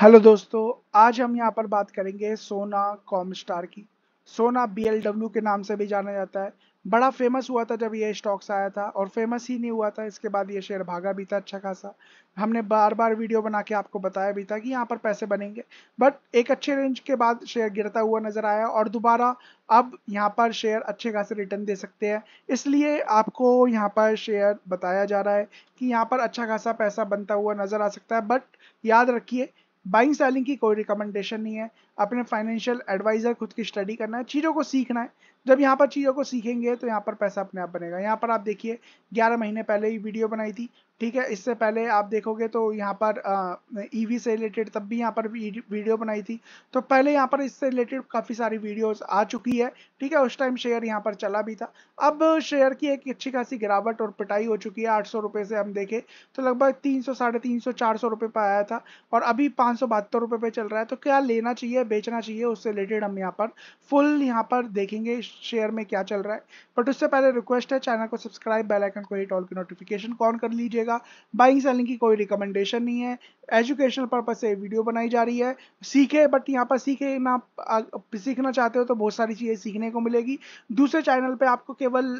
hello दोस्तों आज हम यहाँ पर बात करेंगे सोना कॉम स्टार की सोना बी के नाम से भी जाना जाता है बड़ा फेमस हुआ था जब ये स्टॉक्स आया था और फेमस ही नहीं हुआ था इसके बाद ये शेयर भागा भी था अच्छा खासा हमने बार बार वीडियो बना के आपको बताया भी था कि यहाँ पर पैसे बनेंगे बट एक अच्छे रेंज के बाद शेयर गिरता हुआ नजर आया और दोबारा अब यहाँ पर शेयर अच्छे खासे रिटर्न दे सकते हैं इसलिए आपको यहाँ पर शेयर बताया जा रहा है कि यहाँ पर अच्छा खासा पैसा बनता हुआ नजर आ सकता है बट याद रखिए बाइंग सेलिंग की कोई रिकमेंडेशन नहीं है अपने फाइनेंशियल एडवाइज़र खुद की स्टडी करना है चीज़ों को सीखना है जब यहाँ पर चीज़ों को सीखेंगे तो यहाँ पर पैसा अपने आप बनेगा यहाँ पर आप देखिए 11 महीने पहले ही वीडियो बनाई थी ठीक है इससे पहले आप देखोगे तो यहाँ पर ईवी e से रिलेटेड तब भी यहाँ पर वीडियो बनाई थी तो पहले यहाँ पर इससे रिलेटेड काफ़ी सारी वीडियोस आ चुकी है ठीक है उस टाइम शेयर यहाँ पर चला भी था अब शेयर की एक अच्छी खासी गिरावट और पिटाई हो चुकी है आठ सौ से हम देखें तो लगभग तीन सौ साढ़े तीन सौ चार सौ रुपये पर आया था और अभी पाँच सौ बहत्तर रुपये पे चल रहा है तो क्या लेना चाहिए बेचना चाहिए उससे रिलेटेड हम यहाँ पर फुल यहाँ पर देखेंगे शेयर में क्या चल रहा है बट उससे पहले रिक्वेस्ट है चैनल को सब्सक्राइब बेलाइकन को हिट ऑल की नोटिफिकेशन कौन कर लीजिएगा रहेगा बाइंग सेलिंग की कोई रिकमेंडेशन नहीं है एजुकेशनल पर्पज से वीडियो बनाई जा रही है सीखे बट यहाँ पर सीखे ना सीखना चाहते हो तो बहुत सारी चीज़ें सीखने को मिलेगी दूसरे चैनल पे आपको केवल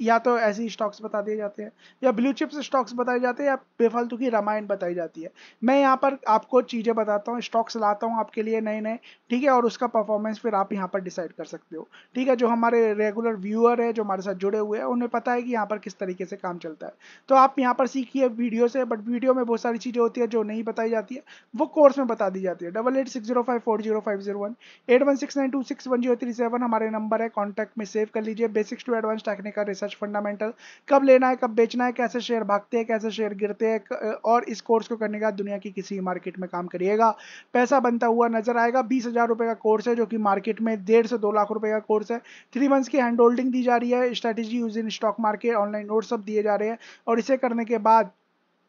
या तो ऐसे स्टॉक्स बता दिए जाते हैं या ब्लू चिप्स स्टॉक्स बताए जाते हैं या बेफालतू की रामायण बताई जाती है मैं यहाँ पर आपको चीज़ें बताता हूँ स्टॉक्स लाता हूँ आपके लिए नए नए ठीक है और उसका परफॉर्मेंस फिर आप यहाँ पर डिसाइड कर सकते हो ठीक है जो हमारे रेगुलर व्यूअर है जो हमारे साथ जुड़े हुए हैं उन्हें पता है कि यहाँ पर किस तरीके से काम चलता है तो आप यहाँ पर सीखिए वीडियो से बट वीडियो में बहुत सारी चीज़ें होती है जो नहीं बताई जाती है वो कोर्स में बता दी जाती है double eight six zero five four zero five zero one eight one six nine two six one zero three seven हमारे नंबर है कॉन्टैक्ट में सेव कर लीजिए basics to advance technical research research fundamental कब लेना है कब बेचना है कैसे शेयर भागते हैं कैसे शेयर गिरते हैं और इस कोर्स को करने के बाद दुनिया की किसी मार्केट में काम करिएगा पैसा बनता हुआ नजर आएगा बीस हज़ार रुपए का कोर्स है जो कि मार्केट में डेढ़ से दो लाख रुपए का कोर्स है थ्री मंथ्स की हैंड होल्डिंग दी जा रही है strategy use in stock market online note सब दिए जा रहे हैं और इसे करने के बाद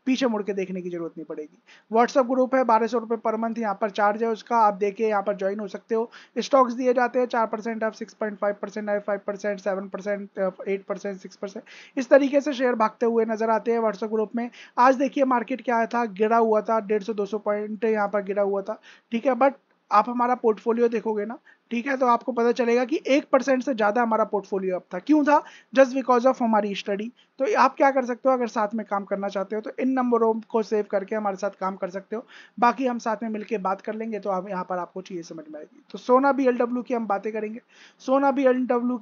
पीछे मुड़ के देखने की जरूरत नहीं पड़ेगी व्हाट्सअप ग्रुप है बारह सौ रुपये पर मंथ यहाँ पर चार्ज है उसका आप देखिए यहाँ पर ज्वाइन हो सकते हो स्टॉक्स दिए जाते हैं चार परसेंट आप सिक्स पॉइंट फाइव परसेंट आए five percent seven percent eight percent six percent इस तरीके से शेयर भागते हुए नजर आते हैं व्हाट्सअप ग्रुप में आज देखिए मार्केट क्या था गिरा हुआ था डेढ़ सौ दो सौ पॉइंट यहाँ पर गिरा हुआ था ठीक है बट आप हमारा पोर्टफोलियो देखोगे ना ठीक है तो आपको पता चलेगा कि एक परसेंट से ज़्यादा हमारा पोर्टफोलियो अब था क्यों था जस्ट बिकॉज ऑफ हमारी स्टडी तो आप क्या कर सकते हो अगर साथ में काम करना चाहते हो तो इन नंबरों को सेव करके हमारे साथ काम कर सकते हो बाकी हम साथ में मिलकर बात कर लेंगे तो आप यहाँ पर आपको चीज़ें समझ में आएगी तो सोना बी की हम बातें करेंगे सोना बी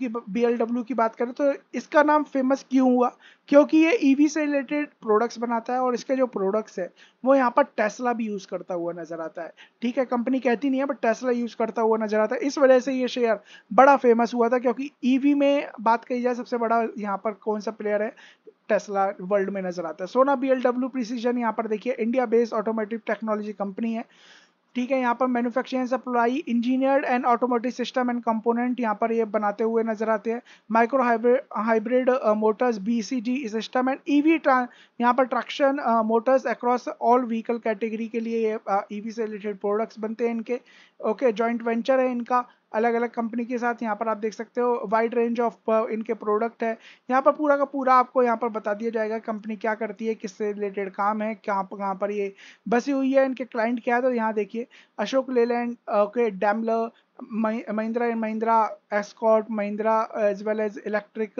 की बी की बात करें तो इसका नाम फेमस क्यों हुआ क्योंकि ये ईवी e से रिलेटेड प्रोडक्ट्स बनाता है और इसके जो प्रोडक्ट्स है वो यहाँ पर टेस्ला भी यूज़ करता हुआ नजर आता है ठीक है कंपनी कहती नहीं है बट टेस्ला यूज़ करता हुआ नजर आता है इस वजह से ये शेयर बड़ा फेमस हुआ था क्योंकि ईवी e में बात कही जाए सबसे बड़ा यहाँ पर कौन सा प्लेयर है टेस्ला वर्ल्ड में नजर आता है सोना बी एल डब्ल्यू प्रिसीजन यहाँ पर देखिए India based automotive technology company है ठीक है यहाँ पर manufacturing supply engineered and automotive system and component यहाँ पर ये बनाते हुए नजर आते हैं micro hybrid motors B C system and E V यहाँ पर traction motors across all vehicle category के लिए ई uh, वी e से रिलेटेड प्रोडक्ट्स बनते हैं इनके ओके जॉइंट वेंचर है इनका अलग अलग कंपनी के साथ यहाँ पर आप देख सकते हो वाइड रेंज ऑफ इनके प्रोडक्ट है यहाँ पर पूरा का पूरा आपको यहाँ पर बता दिया जाएगा कंपनी क्या करती है किससे रिलेटेड काम है कहाँ पर कहाँ पर ये बसी हुई है इनके क्लाइंट क्या है तो यहाँ देखिए Ashok Leyland okay uh, Daimler Mahindra and Mahindra Escort Mahindra as well as electric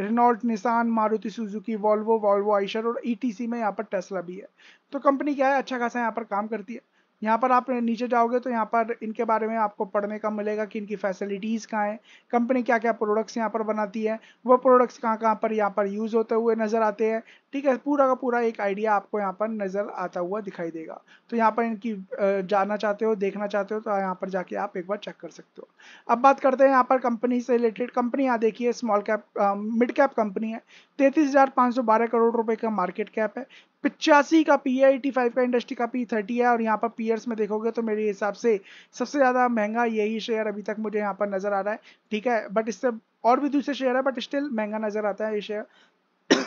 Renault Nissan Maruti Suzuki Volvo Volvo Eicher और ई e में यहाँ पर टेस्ला भी है तो कंपनी क्या है अच्छा खासा यहाँ पर काम करती है यहाँ पर आप नीचे जाओगे तो यहाँ पर इनके बारे में आपको पढ़ने का मिलेगा कि इनकी फैसिलिटीज़ कहाँ हैं कंपनी क्या क्या प्रोडक्ट्स यहाँ पर बनाती है वो प्रोडक्ट्स कहाँ कहाँ पर यहाँ पर यूज़ होते हुए नज़र आते हैं ठीक है पूरा का पूरा एक आइडिया आपको यहाँ पर नज़र आता हुआ दिखाई देगा तो यहाँ पर इनकी जानना चाहते हो देखना चाहते हो तो यहाँ पर जाके आप एक बार चेक कर सकते हो अब बात करते हैं यहाँ पर कंपनी से रिलेटेड कंपनी यहाँ देखिए small cap mid cap company है तैंतीस करोड़ रुपये का मार्केट कैप है पिचासी का पी है एटी फाइव का इंडस्ट्री का पी थर्टी है और यहाँ पर पीयर्स में देखोगे तो मेरे हिसाब से सबसे ज़्यादा महंगा यही शेयर अभी तक मुझे यहाँ पर नज़र आ रहा है ठीक है बट इससे और भी दूसरे शेयर है बट स्टिल महंगा नज़र आता है ये शेयर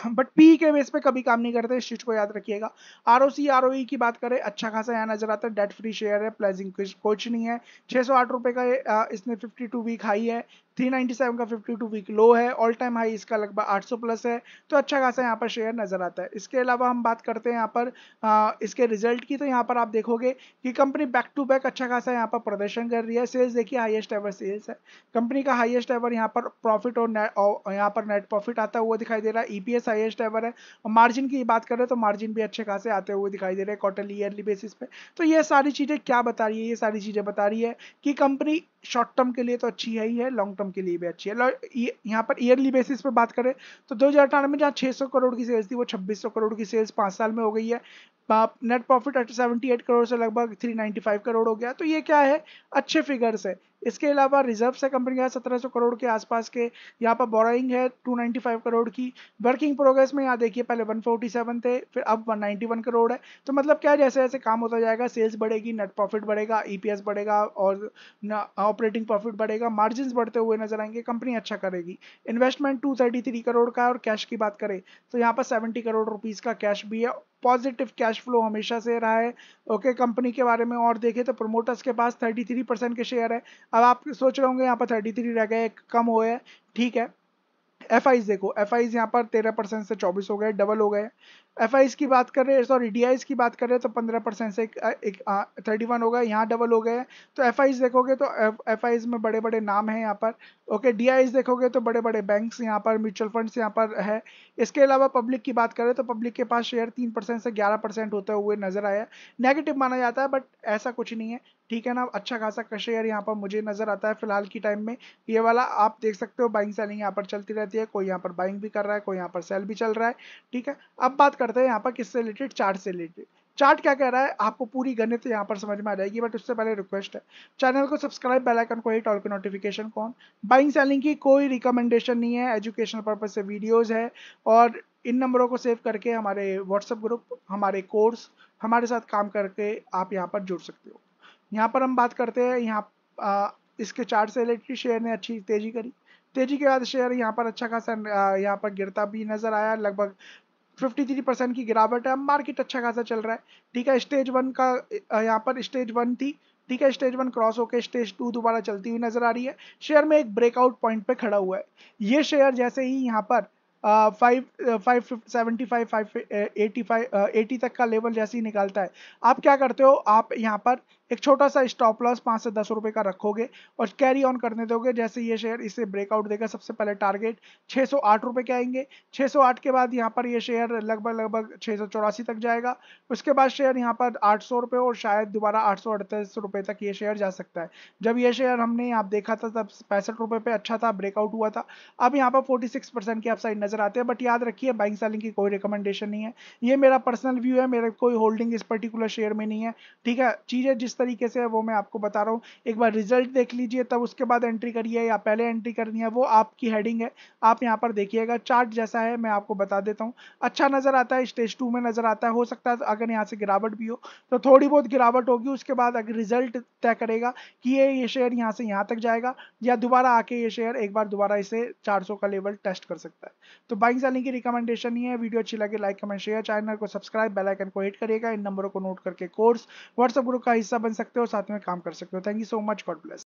बट पी के बेस पे कभी काम नहीं करते इस चीज को याद रखिएगा R O C R O की बात करें अच्छा खासा यहाँ नजर आता है डेट फ्री शेयर है प्लेजिंग कुछ नहीं है छः सौ आठ रुपये का इसने फिफ्टी टू वीक हाई है 397 का 52 वीक लो है ऑल टाइम हाई इसका लगभग 800 प्लस है तो अच्छा खासा यहाँ पर शेयर नजर आता है इसके अलावा हम बात करते हैं यहाँ पर आ, इसके रिजल्ट की तो यहाँ पर आप देखोगे कि कंपनी बैक टू बैक अच्छा खासा यहाँ पर प्रदर्शन कर रही है सेल्स देखिए हाईएस्ट एवर सेल्स है कंपनी का हाईएस्ट एवर यहाँ पर प्रॉफिट और, और यहाँ पर नेट प्रॉफिट आता हुआ दिखाई दे रहा है ईपीएस e सा हाइस्ट एवर है और मार्जिन की बात कर रहे हैं तो मार्जिन भी अच्छे खासे आते हुए दिखाई दे रहे हैं क्वार्टरली ईयरली बेसिस पे तो ये सारी चीज़ें क्या बता रही है ये सारी चीज़ें बता रही है कि कंपनी शॉर्ट टर्म के लिए तो अच्छी है ही है लॉन्ग टर्म के लिए भी अच्छी है यहाँ पर ईयरली बेसिस पर बात करें तो दो हज़ार अठारह में जहाँ छः सौ करोड़ की सेल्स थी वो छब्बीस सौ करोड़ की सेल्स पाँच साल में हो गई है net profit seventy eight crore से लगभग थ्री नाइन्टी फाइव करोड़ हो गया तो ये क्या है अच्छे फिगर्स है इसके अलावा रिजर्व से कंपनियां सौ करोड़ के आसपास के यहाँ पर बोराइंग है टू फाइव करोड़ की वर्किंग प्रोग्रेस में यहाँ देखिए पहले वन फोर्टी सेवन थे फिर अब वन वन करोड़ है तो मतलब क्या जैसे जैसे काम होता जाएगा सेल्स बढ़ेगी नेट प्रॉफिट बढ़ेगा ई पी एस बढ़ेगा और ऑपरेटिंग प्रॉफिट बढ़ेगा मार्जिन बढ़ते हुए नजर आएंगे कंपनी अच्छा करेगी investment two thirty three crore का है और कैश की बात करें तो यहाँ पर सेवेंटी करोड़ रुपीज़ का कैश भी है पॉजिटिव कैश फ्लो हमेशा से रहा है ओके okay, कंपनी के बारे में और देखें तो प्रमोटर्स के पास 33 परसेंट के शेयर है अब आप सोच रहे होंगे यहाँ पर 33 रह गए कम हुए है ठीक है एफ देखो एफ आईज़ यहाँ पर तेरह परसेंट से चौबीस हो गए डबल हो गए एफ की बात कर रहे हैं सॉरी डी की बात कर रहे हैं तो पंद्रह परसेंट से थर्टी वन हो गए यहाँ डबल हो गए तो एफ देखोगे तो एफ में बड़े बड़े नाम हैं यहाँ पर ओके डी देखोगे तो बड़े बड़े बैंक्स यहाँ पर म्यूचुअल फंड्स यहाँ पर है इसके अलावा पब्लिक की बात करें तो पब्लिक के पास शेयर तीन परसेंट से ग्यारह परसेंट होते हुए नजर आया नेगेटिव माना जाता है बट ऐसा कुछ नहीं है ठीक है ना अच्छा खासा शेयर यहाँ पर मुझे नजर आता है फिलहाल की टाइम में ये वाला आप देख सकते हो बाइंग सेलिंग यहाँ पर चलती रहती है कोई यहाँ पर बाइंग भी कर रहा है कोई यहाँ पर सेल भी चल रहा है ठीक है अब बात करते हैं यहाँ पर किससे रिलेटेड चार्ट से रिलेटेड चार्ट क्या कह रहा है आपको पूरी गणित यहाँ पर समझ में आ जाएगी बट उससे पहले रिक्वेस्ट है चैनल को सब्सक्राइब बेल आइकन को हिट और नोटिफिकेशन कौन बाइंग सेलिंग की कोई रिकमेंडेशन नहीं है एजुकेशनल पर्पज से वीडियोज़ है और इन नंबरों को सेव करके हमारे व्हाट्सएप ग्रुप हमारे कोर्स हमारे साथ काम करके आप यहाँ पर जुड़ सकते हो यहाँ पर हम बात करते हैं यहाँ इसके चार्ट से रिलेटेड शेयर ने अच्छी तेजी करी तेजी के बाद शेयर यहाँ पर अच्छा खासा यहाँ पर गिरता भी नजर आया लगभग 53 परसेंट की गिरावट है मार्केट अच्छा खासा चल रहा है ठीक है स्टेज वन का यहाँ पर स्टेज वन थी ठीक है स्टेज वन क्रॉस होकर स्टेज टू दोबारा चलती हुई नजर आ रही है शेयर में एक ब्रेकआउट पॉइंट पे खड़ा हुआ है ये शेयर जैसे ही यहाँ पर five five seventy five five eighty five eighty तक का लेवल जैसे ही निकालता है आप क्या करते हो आप यहाँ पर एक छोटा सा स्टॉप लॉस पाँच से दस रुपये का रखोगे और कैरी ऑन करने दोगे जैसे ये शेयर इसे ब्रेकआउट देगा सबसे पहले टारगेट छः सौ आठ रुपये के आएंगे छः सौ आठ के बाद यहाँ पर ये शेयर लगभग लगभग छः सौ चौरासी तक जाएगा उसके बाद शेयर यहाँ पर आठ सौ रुपये और शायद दोबारा आठ सौ अड़तीस रुपये तक ये शेयर जा सकता है जब ये शेयर हमने आप देखा था तब पैंसठ रुपये पर अच्छा था ब्रेकआउट हुआ था अब यहाँ पर फोर्टी सिक्स परसेंट की अपसाइड नजर आते हैं बट याद रखिए बाइंग सेलिंग की कोई रिकमेंडेशन नहीं है ये मेरा पर्सनल व्यू है मेरा कोई होल्डिंग इस पर्टिकुलर शेयर में नहीं है ठीक है चीज़ें जिस तरीके से है वो मैं आपको बता रहा हूँ एक बार रिजल्ट देख लीजिए तब उसके बाद एंट्री करिए या पहले एंट्री करनी है वो आपकी हेडिंग है आप यहाँ पर देखिएगा चार्ट जैसा है मैं आपको बता देता हूँ अच्छा नज़र आता है स्टेज टू में नज़र आता है हो सकता है अगर यहाँ से गिरावट भी हो तो थोड़ी बहुत गिरावट होगी उसके बाद अगर रिजल्ट तय करेगा कि ये ये शेयर यहाँ से यहाँ तक जाएगा या दोबारा आके ये शेयर एक बार दोबारा इसे 400 का लेवल टेस्ट कर सकता है तो बाइंग सेलिंग की रिकमेंडेशन ही है वीडियो अच्छी लगे लाइक कमेंट शेयर चैनल को सब्सक्राइब बेल आइकन को हिट करिएगा इन नंबरों को नोट करके कोर्स व्हाट्सएप ग्रुप का हिस्सा बन सकते हो और साथ में काम कर सकते हो thank you so much God bless